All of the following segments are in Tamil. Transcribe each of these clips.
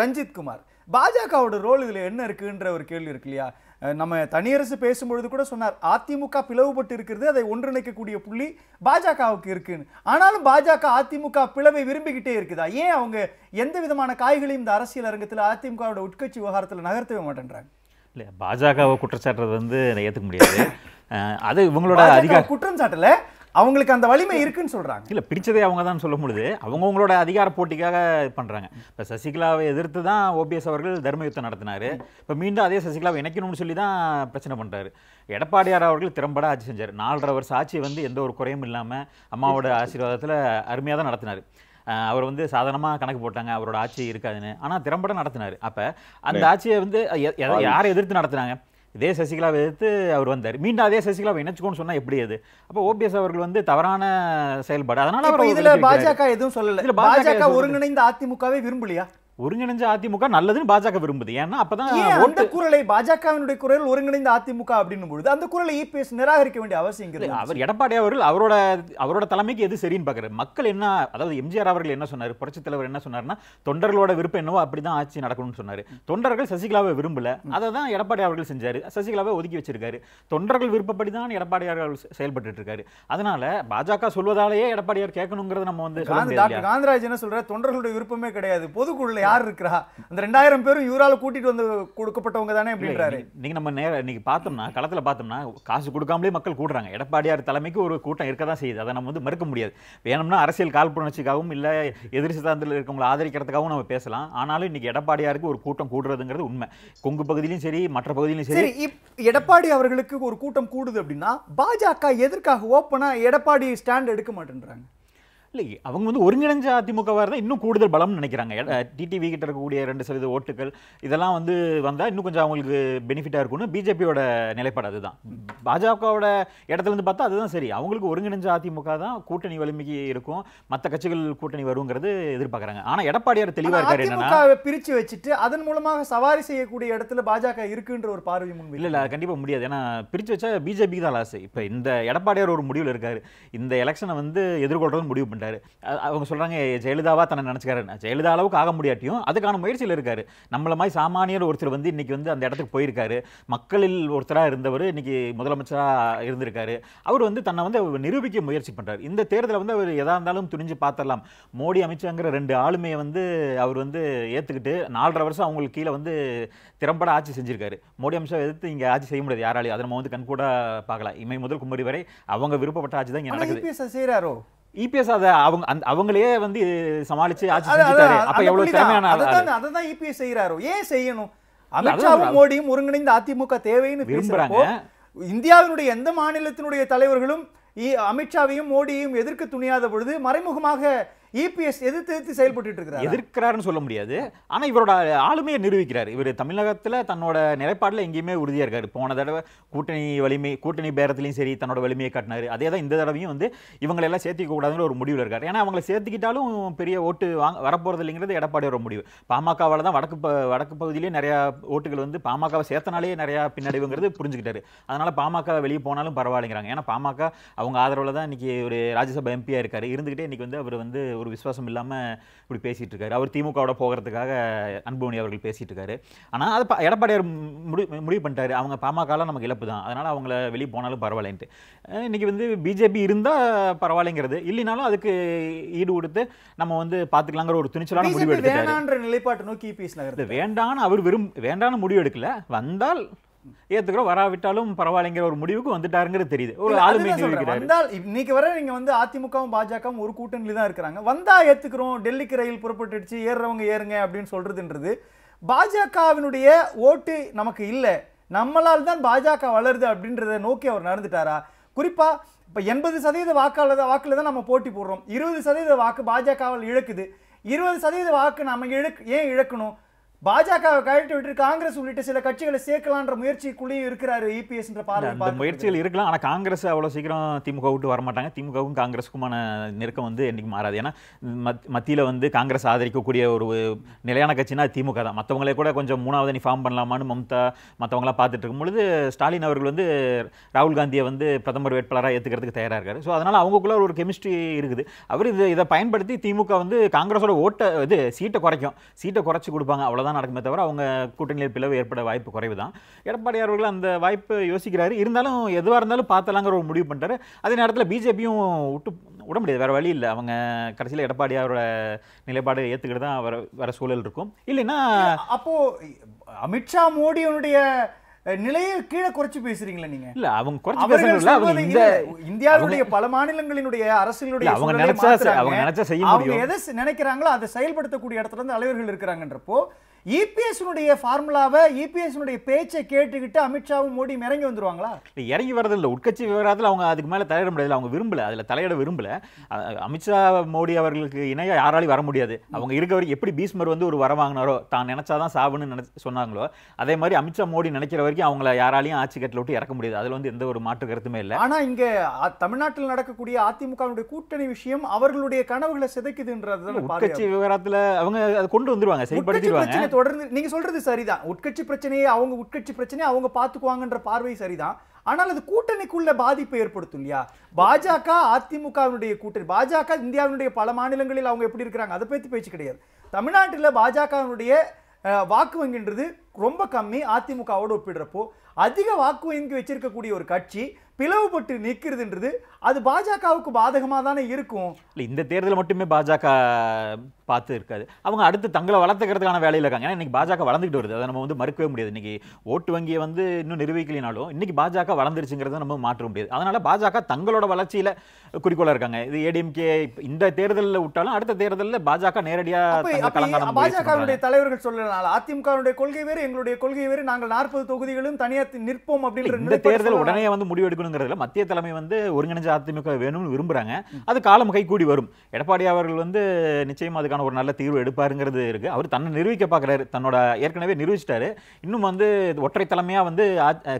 ரஞ்சித் குமார் பாஜகவோட ரோல் இதில் என்ன இருக்குன்ற ஒரு கேள்வி இருக்கு இல்லையா நம்ம தனியரசு பேசும்பொழுது கூட சொன்னார் அதிமுக பிளவுபட்டு இருக்கிறது அதை ஒன்றிணைக்கக்கூடிய புள்ளி பாஜகவுக்கு இருக்குன்னு ஆனாலும் பாஜக அதிமுக பிளவை விரும்பிக்கிட்டே இருக்குதா ஏன் அவங்க எந்த விதமான காய்களையும் இந்த அரசியல் அரங்கத்தில் அதிமுகவோட உட்கட்சி விவகாரத்தில் நகர்த்தவே மாட்டேன்றாங்க இல்லை பாஜகவை குற்றச்சாட்டுறது வந்து ஏற்றுக்க முடியாது அது இவங்களோட அதிகார குற்றம் சாட்டலை அவங்களுக்கு அந்த வலிமை இருக்குன்னு சொல்கிறாங்க இல்லை பிடிச்சதே அவங்க தான் சொல்ல முடியுது அவங்கவுங்களோட அதிகார போட்டிக்காக பண்ணுறாங்க இப்போ சசிகலாவை எதிர்த்து தான் ஓபிஎஸ் அவர்கள் தர்மயுத்தம் நடத்தினார் இப்போ மீண்டும் அதே சசிகலாவை இணைக்கணும்னு சொல்லி தான் பிரச்சனை பண்ணுறாரு எடப்பாடியார் அவர்கள் திறம்பட ஆட்சி செஞ்சார் நாலரை வருஷம் ஆட்சி வந்து எந்த ஒரு குறையும் இல்லாமல் அம்மாவோட ஆசீர்வாதத்தில் அருமையாக தான் நடத்தினார் அவர் வந்து சாதாரணமாக கணக்கு போட்டாங்க அவரோட ஆட்சி இருக்காதுன்னு ஆனால் திறம்பட நடத்தினார் அப்போ அந்த ஆட்சியை வந்து யாரை எதிர்த்து நடத்தினாங்க இதே சசிகலாவை எதிர்த்து அவர் வந்தார் மீண்டும் அதே சசிகலாவை இணைச்சுக்கோன்னு சொன்னால் எப்படி அது அப்போ ஓபிஎஸ் அவர்கள் வந்து தவறான செயல்பாடு அதனால அவர் இதில் பாஜக எதுவும் சொல்லலை பாஜக ஒருங்கிணைந்த அதிமுகவே விரும்பலையா ஒருங்கிணைஞ்ச அதிமுக நல்லதுன்னு பாஜக விரும்புது ஏன்னா அப்பதான் குரலை பாஜகவினுடைய குரல் ஒருங்கிணைந்த அதிமுக அப்படின்னு பொழுது அந்த குரலை இபிஎஸ் e நிராகரிக்க வேண்டிய அவசியம் அவர் எடப்பாடி அவர்கள் அவரோட அவரோட தலைமைக்கு எது சரின்னு பாக்குறாரு மக்கள் என்ன அதாவது எம்ஜிஆர் அவர்கள் என்ன சொன்னார் புரட்சித் தலைவர் என்ன சொன்னார்னா தொண்டர்களோட விருப்பம் என்னவோ அப்படிதான் ஆட்சி நடக்கணும்னு சொன்னாரு தொண்டர்கள் சசிகலாவை விரும்பல அதை தான் எடப்பாடி அவர்கள் செஞ்சாரு சசிகலாவை ஒதுக்கி வச்சிருக்காரு தொண்டர்கள் விருப்பப்படி தான் எடப்பாடி அவர்கள் செயல்பட்டு இருக்காரு அதனால பாஜக சொல்வதாலேயே எடப்பாடியார் கேட்கணுங்கிறது நம்ம வந்து காந்திராஜ் என்ன சொல்ற தொண்டர்களுடைய விருப்பமே கிடையாது பொதுக்குழு யார் இருக்கிறா அந்த ரெண்டாயிரம் பேரும் இவரால் கூட்டிட்டு வந்து கொடுக்கப்பட்டவங்க தானே அப்படின்றாரு நீங்க நம்ம நேர இன்னைக்கு பார்த்தோம்னா களத்தில் பார்த்தோம்னா காசு கொடுக்காமலே மக்கள் கூடுறாங்க எடப்பாடியார் தலைமைக்கு ஒரு கூட்டம் இருக்க தான் செய்யுது அதை நம்ம வந்து மறுக்க முடியாது வேணும்னா அரசியல் கால் புணர்ச்சிக்காகவும் இல்லை எதிர் சித்தாந்தத்தில் இருக்கவங்களை ஆதரிக்கிறதுக்காகவும் நம்ம பேசலாம் ஆனாலும் இன்னைக்கு எடப்பாடியாருக்கு ஒரு கூட்டம் கூடுறதுங்கிறது உண்மை கொங்கு பகுதியிலும் சரி மற்ற பகுதியிலும் சரி எடப்பாடி அவர்களுக்கு ஒரு கூட்டம் கூடுது அப்படின்னா பாஜக எதற்காக ஓப்பனாக எடப்பாடி ஸ்டாண்ட் எடுக்க மாட்டேன்றாங்க இல்லை அவங்க வந்து ஒருங்கிணைஞ்ச அதிமுகவாக இருந்தால் இன்னும் கூடுதல் பலம்னு நினைக்கிறாங்க டிடிவி கிட்ட இருக்கக்கூடிய ரெண்டு சதவீத ஓட்டுகள் இதெல்லாம் வந்து வந்தால் இன்னும் கொஞ்சம் அவங்களுக்கு பெனிஃபிட்டாக இருக்கும்னு பிஜேபியோட நிலைப்பாடு அதுதான் பாஜகவோட இடத்துலேருந்து பார்த்தா அதுதான் சரி அவங்களுக்கு ஒருங்கிணைஞ்ச அதிமுக தான் கூட்டணி வலிமைக்கு இருக்கும் மற்ற கட்சிகள் கூட்டணி வருங்கிறது எதிர்பார்க்குறாங்க ஆனால் எடப்பாடியார் தெளிவாக இருக்கார் என்னன்னா பிரித்து வச்சுட்டு அதன் மூலமாக சவாரி செய்யக்கூடிய இடத்துல பாஜக இருக்குன்ற ஒரு பார்வை முன் இல்லை இல்லை கண்டிப்பாக முடியாது ஏன்னா பிரித்து வச்சா பிஜேபிக்கு தான் லாஸ் இப்போ இந்த எடப்பாடியார் ஒரு முடிவில் இருக்கார் இந்த எலெக்ஷனை வந்து எதிர்கொள்றதுன்னு முடிவு பண்ணி பண்ணிட்டாரு அவங்க சொல்கிறாங்க ஜெயலலிதாவாக தன்னை நினச்சிக்காரு ஜெயலலிதா அளவுக்கு ஆக முடியாட்டியும் அதுக்கான முயற்சியில் இருக்கார் நம்மள மாதிரி சாமானியர் ஒருத்தர் வந்து இன்றைக்கி வந்து அந்த இடத்துக்கு போயிருக்காரு மக்களில் ஒருத்தராக இருந்தவர் இன்றைக்கி முதலமைச்சராக இருந்திருக்காரு அவர் வந்து தன்னை வந்து நிரூபிக்க முயற்சி பண்ணுறாரு இந்த தேர்தலில் வந்து அவர் எதாக இருந்தாலும் துணிஞ்சு பார்த்துடலாம் மோடி அமித்ஷாங்கிற ரெண்டு ஆளுமையை வந்து அவர் வந்து ஏற்றுக்கிட்டு நாலரை வருஷம் அவங்களுக்கு கீழே வந்து திறம்பட ஆட்சி செஞ்சுருக்காரு மோடி அமித்ஷா எதிர்த்து இங்கே ஆட்சி செய்ய முடியாது யாராலையும் அதை நம்ம வந்து கூட பார்க்கலாம் இமை முதல் குமரி வரை அவங்க விருப்பப்பட்ட ஆட்சி தான் இங்கே நடக்குது செய்கிறாரோ இபிஎஸ் e அதை அவங்க அந்த அவங்களே வந்து சமாளிச்சு ஆட்சி செஞ்சுட்டாரு அப்ப எவ்வளவு திறமையான இபிஎஸ் e செய்யறாரு ஏன் செய்யணும் அமித்ஷாவும் மோடியும் ஒருங்கிணைந்த அதிமுக தேவைன்னு விரும்புறாங்க இந்தியாவினுடைய எந்த மாநிலத்தினுடைய தலைவர்களும் அமித்ஷாவையும் மோடியையும் எதிர்க்க துணியாத பொழுது மறைமுகமாக இபிஎஸ் எதிர்த்து எதிர்த்து செயல்பட்டு இருக்கிறார் எதிர்க்கிறாருன்னு சொல்ல முடியாது ஆனால் இவரோட ஆளுமையை நிரூபிக்கிறார் இவர் தமிழகத்தில் தன்னோட நிலைப்பாடில் எங்கேயுமே உறுதியாக இருக்கார் போன தடவை கூட்டணி வலிமை கூட்டணி பேரத்துலையும் சரி தன்னோட வலிமையை காட்டினார் அதே தான் இந்த தடவையும் வந்து இவங்களெல்லாம் சேர்த்திக்க கூடாதுன்னு ஒரு முடிவில் இருக்கார் ஏன்னா அவங்களை சேர்த்துக்கிட்டாலும் பெரிய ஓட்டு வாங்க வரப்போகிறது இல்லைங்கிறது எடப்பாடியோட முடிவு பாமகவால் தான் வடக்கு வடக்கு பகுதியிலேயே நிறையா ஓட்டுகள் வந்து பாமகவை சேர்த்தனாலே நிறையா பின்னடைவுங்கிறது புரிஞ்சுக்கிட்டாரு அதனால் பாமக வெளியே போனாலும் பரவாயில்லைங்கிறாங்க ஏன்னா பாமக அவங்க ஆதரவில் தான் இன்னைக்கு ஒரு ராஜ்யசபா எம்பியாக இருக்கார் இருந்துக்கிட்டே இன்னைக்கு வந்து அவர் வந்து ஒரு விசுவாசம் இல்லாமல் இப்படி பேசிகிட்டு இருக்காரு அவர் திமுகவோட போகிறதுக்காக அன்புமணி அவர்கள் பேசிகிட்டு இருக்காரு ஆனால் அது எடப்பாடியார் முடி முடிவு பண்ணிட்டார் அவங்க பாமகலாம் நமக்கு இழப்பு தான் அதனால் அவங்கள வெளியே போனாலும் பரவாயில்லைன்ட்டு இன்றைக்கி வந்து பிஜேபி இருந்தால் பரவாயில்லைங்கிறது இல்லைனாலும் அதுக்கு ஈடு கொடுத்து நம்ம வந்து பார்த்துக்கலாங்கிற ஒரு துணிச்சலான முடிவு எடுத்து நிலைப்பாட்டு நோக்கி பிஎஸ் நகர் வேண்டான்னு அவர் விரும்ப வேண்டான முடிவு எடுக்கல வந்தால் ஏத்துக்கிறோம் வராவிட்டாலும் பரவாயில்லைங்கிற ஒரு முடிவுக்கு வந்துட்டாருங்கிற தெரியுது ஒரு ஆளுமை இன்னைக்கு வர நீங்க வந்து அதிமுகவும் பாஜகவும் ஒரு கூட்டணியில தான் இருக்கிறாங்க வந்தா ஏத்துக்கிறோம் டெல்லிக்கு ரயில் புறப்பட்டுடுச்சு ஏறுறவங்க ஏறுங்க அப்படின்னு சொல்றதுன்றது பாஜகவினுடைய ஓட்டு நமக்கு இல்லை நம்மளால் தான் பாஜக வளருது அப்படின்றத நோக்கி அவர் நடந்துட்டாரா குறிப்பா இப்போ எண்பது சதவீத வாக்காளர் வாக்கில் தான் நம்ம போட்டி போடுறோம் இருபது சதவீத வாக்கு பாஜகவில் இழக்குது இருபது சதவீத வாக்கு நம்ம இழக் ஏன் இழக்கணும் பாஜகவை கழட்டி விட்டு காங்கிரஸ் உள்ளிட்ட சில கட்சிகளை சேர்க்கலான்ற முயற்சிக்குள்ளேயும் இருக்கிறாரு e இபிஎஸ் அந்த முயற்சிகள் இருக்கலாம் ஆனால் காங்கிரஸ் அவ்வளோ சீக்கிரம் திமுக விட்டு வரமாட்டாங்க திமுகவும் காங்கிரஸுக்குமான நெருக்கம் வந்து என்றைக்கு மாறாது ஏன்னா மத்தியில் வந்து காங்கிரஸ் ஆதரிக்கக்கூடிய ஒரு நிலையான கட்சினா திமுக தான் மற்றவங்களே கூட கொஞ்சம் மூணாவது அணி ஃபார்ம் பண்ணலாமான்னு மம்தா மற்றவங்களாம் பார்த்துட்டு பொழுது ஸ்டாலின் அவர்கள் வந்து ராகுல் காந்தியை வந்து பிரதமர் வேட்பாளராக ஏற்றுக்கிறதுக்கு தயாராக இருக்காரு ஸோ அதனால் அவங்களுக்குள்ள ஒரு கெமிஸ்ட்ரி இருக்குது அவர் இது இதை பயன்படுத்தி திமுக வந்து காங்கிரஸோட ஓட்டை இது சீட்டை குறைக்கும் சீட்டை குறைச்சி கொடுப்பாங்க அவ்வளோதான் தான் நடக்குமே தவிர அவங்க கூட்டணியில் பிளவு ஏற்பட வாய்ப்பு குறைவு தான் எடப்பாடி அவர்கள் அந்த வாய்ப்பு யோசிக்கிறாரு இருந்தாலும் எதுவாக இருந்தாலும் பார்த்தலாங்கிற ஒரு முடிவு பண்ணுறாரு அதே நேரத்தில் பிஜேபியும் விட்டு விட முடியாது வேறு வழி இல்லை அவங்க கடைசியில் எடப்பாடி அவரோட நிலைப்பாடு ஏற்றுக்கிட்டு தான் வர வர சூழல் இருக்கும் இல்லைன்னா அப்போது அமித்ஷா மோடியினுடைய நிலையை கீழே குறைச்சு பேசுறீங்களா நீங்க இல்ல அவங்க குறைச்சு பேசுறீங்களா அவங்க இந்த இந்தியாவுடைய பல மாநிலங்களினுடைய அரசியலுடைய அவங்க நினைச்சா அவங்க நினைச்சா செய்ய முடியும் அவங்க எதை நினைக்கிறாங்களோ அதை செயல்படுத்தக்கூடிய இடத்துல இருந்து தலைவர்கள் இருக்கிறாங்கன்றப்போ இபிஎஸ்னுடைய ஃபார்முலாவை இபிஎஸ்னுடைய பேச்சை கேட்டுக்கிட்டு அமித்ஷாவும் மோடி இறங்கி வந்துருவாங்களா இல்லை இறங்கி வரதில்லை உட்கட்சி விவகாரத்தில் அவங்க அதுக்கு மேலே தலையிட முடியாது அவங்க விரும்பல அதில் தலையிட விரும்பல அமித்ஷா மோடி அவர்களுக்கு இணையாக யாராலையும் வர முடியாது அவங்க இருக்க வரைக்கும் எப்படி பீஸ்மர் வந்து ஒரு வர வாங்கினாரோ தான் நினைச்சாதான் சாவுன்னு நினச்சி சொன்னாங்களோ அதே மாதிரி அமித்ஷா மோடி நினைக்கிற வரைக்கும் அவங்கள யாராலையும் ஆட்சி கட்டில் விட்டு இறக்க முடியாது அதில் வந்து எந்த ஒரு மாற்று கருத்துமே இல்லை ஆனால் இங்கே தமிழ்நாட்டில் நடக்கக்கூடிய அதிமுகவுடைய கூட்டணி விஷயம் அவர்களுடைய கனவுகளை சிதைக்குதுன்றது உட்கட்சி விவகாரத்தில் அவங்க அதை கொண்டு வந்துருவாங்க சரிப்படுத்திடுவாங்க தொடர்ந்து நீங்க சொல்றது சரிதான் உட்கட்சி பிரச்சனையை அவங்க உட்கட்சி பிரச்சனையை அவங்க பாத்துக்குவாங்கன்ற பார்வை சரிதான் ஆனால் அது கூட்டணிக்குள்ள பாதிப்பு ஏற்படுத்தும் இல்லையா பாஜக அதிமுகவினுடைய கூட்டணி பாஜக இந்தியாவினுடைய பல மாநிலங்களில் அவங்க எப்படி இருக்கிறாங்க அதை பற்றி பேச்சு கிடையாது தமிழ்நாட்டில் பாஜகவினுடைய வாக்கு வங்கின்றது ரொம்ப கம்மி அதிமுகவோடு ஒப்பிடுறப்போ அதிக வாக்கு வங்கி வச்சிருக்கக்கூடிய ஒரு கட்சி பிளவுபட்டு நிற்கிறதுன்றது அது பாஜகவுக்கு பாதகமாக தானே இருக்கும் இந்த தேர்தல் மட்டுமே பாஜக பார்த்து இருக்காது அவங்க அடுத்து தங்களை வளர்த்துக்கிறதுக்கான வேலையில் இருக்காங்க ஏன்னா இன்றைக்கி பாஜக வளர்ந்துக்கிட்டு வருது அதை நம்ம வந்து மறுக்கவே முடியாது இன்றைக்கி ஓட்டு வங்கியை வந்து இன்னும் நிரூபிக்கலினாலும் இன்றைக்கி பாஜக வளர்ந்துருச்சுங்கிறத நம்ம மாற்ற முடியாது அதனால் பாஜக தங்களோட வளர்ச்சியில் குறிக்கோளாக இருக்காங்க இது ஏடிஎம்கே இந்த தேர்தலில் விட்டாலும் அடுத்த தேர்தலில் பாஜக நேரடியாக பாஜகவுடைய தலைவர்கள் சொல்லலாம் அதிமுக கொள்கை வேறு எங்களுடைய கொள்கை வேறு நாங்கள் நாற்பது தொகுதிகளும் தனியாக நிற்போம் அப்படின்ற இந்த தேர்தல் உடனே வந்து முடிவெடுக்கணுங்கிறதுல மத்திய தலைமை வந்து ஒருங்கிணைஞ்ச அதிமுக வேணும்னு விரும்புகிறாங்க அது காலம் கை கூடி வரும் எடப்பாடி அவர்கள் வந்து நிச்சயம் அதுக்கான இதுக்கான ஒரு நல்ல தீர்வு எடுப்பாருங்கிறது இருக்குது அவர் தன்னை நிரூபிக்க பார்க்குறாரு தன்னோட ஏற்கனவே நிரூபிச்சிட்டாரு இன்னும் வந்து ஒற்றை தலைமையாக வந்து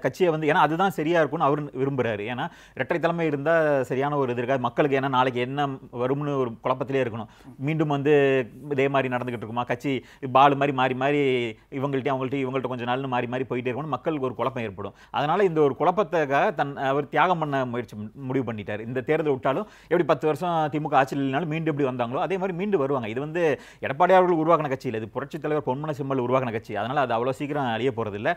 கட்சியை வந்து ஏன்னா அதுதான் சரியாக இருக்கும்னு அவர் விரும்புகிறாரு ஏன்னா இரட்டை தலைமை இருந்தால் சரியான ஒரு இது இருக்காது மக்களுக்கு ஏன்னா நாளைக்கு என்ன வரும்னு ஒரு குழப்பத்திலே இருக்கணும் மீண்டும் வந்து இதே மாதிரி நடந்துகிட்டு இருக்குமா கட்சி பால் மாதிரி மாறி மாறி இவங்கள்ட்ட அவங்கள்ட்ட இவங்கள்ட்ட கொஞ்சம் நாள்னு மாறி மாறி போயிட்டே இருக்கணும் மக்களுக்கு ஒரு குழப்பம் ஏற்படும் அதனால் இந்த ஒரு குழப்பத்துக்காக தன் அவர் தியாகம் பண்ண முயற்சி முடிவு பண்ணிட்டார் இந்த தேர்தல் விட்டாலும் எப்படி பத்து வருஷம் திமுக ஆட்சியில் இல்லைனாலும் மீண்டும் எப்படி வந்தாங்களோ அதே மாதிரி மீண்டும் வருவாங்க இது வந்து வந்து எடப்பாடி அவர்கள் உருவாக்கின கட்சியில் இது புரட்சி தலைவர் பொன்மன சிம்மல் உருவாக்கின கட்சி அதனால் அது அவ்வளோ சீக்கிரம் அழிய போகிறதில்ல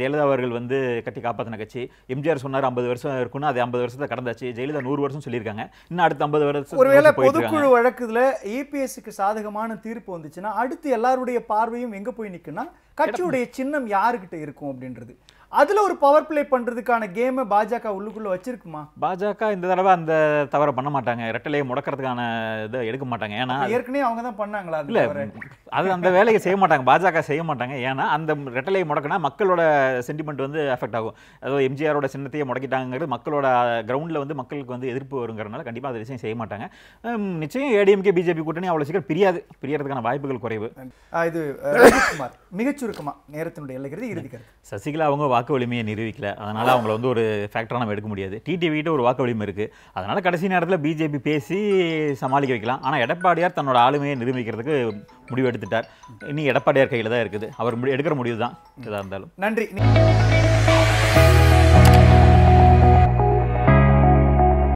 ஜெயலலிதா அவர்கள் வந்து கட்டி காப்பாற்றின கட்சி எம்ஜிஆர் சொன்னார் ஐம்பது வருஷம் இருக்குன்னு அது ஐம்பது வருஷத்தை கடந்தாச்சு ஜெயலலிதா நூறு வருஷம் சொல்லியிருக்காங்க இன்னும் அடுத்த ஐம்பது வருஷம் ஒருவேளை பொதுக்குழு வழக்குல ஏபிஎஸ்க்கு சாதகமான தீர்ப்பு வந்துச்சுன்னா அடுத்து எல்லாருடைய பார்வையும் எங்கே போய் நிற்குன்னா கட்சியுடைய சின்னம் யாருக்கிட்ட இருக்கும் அப்படின்றது அதில் ஒரு பவர் பிளே பண்ணுறதுக்கான கேமை பாஜக உள்ளுக்குள்ளே வச்சிருக்குமா பாஜக இந்த தடவை அந்த தவறை பண்ண மாட்டாங்க இரட்டலையை முடக்கிறதுக்கான இதை எடுக்க மாட்டாங்க ஏன்னா ஏற்கனவே அவங்க தான் பண்ணாங்களா இல்லை அது அந்த வேலையை செய்ய மாட்டாங்க பாஜக செய்ய மாட்டாங்க ஏன்னா அந்த ரெட்டலையை முடக்கினா மக்களோட சென்டிமெண்ட் வந்து அஃபெக்ட் ஆகும் அதாவது எம்ஜிஆரோட சின்னத்தையே முடக்கிட்டாங்கிறது மக்களோட கிரவுண்டில் வந்து மக்களுக்கு வந்து எதிர்ப்பு வருங்கிறனால கண்டிப்பாக அதை விஷயம் செய்ய மாட்டாங்க நிச்சயம் ஏடிஎம்கே பிஜேபி கூட்டணி அவ்வளோ சீக்கிரம் பிரியாது பிரியறதுக்கான வாய்ப்புகள் குறைவு இது குமார் சுருக்கமாக நேரத்தினுடைய எல்லைகிறது இருக்கிறது சசிகலா அவங்க வாக்கு வலிமையை நிரூபிக்கல அதனால் அவங்கள வந்து ஒரு ஃபேக்டராக நம்ம எடுக்க முடியாது டிடிவிட்டு ஒரு வாக்கு வலிமை இருக்குது அதனால் கடைசி நேரத்தில் பிஜேபி பேசி சமாளிக்க வைக்கலாம் ஆனால் எடப்பாடியார் தன்னோட ஆளுமையை நிரூபிக்கிறதுக்கு முடிவு எடுத்துட்டார் இனி எடப்பாடியார் கையில் தான் இருக்குது அவர் எடுக்கிற முடிவு தான் எதாக இருந்தாலும் நன்றி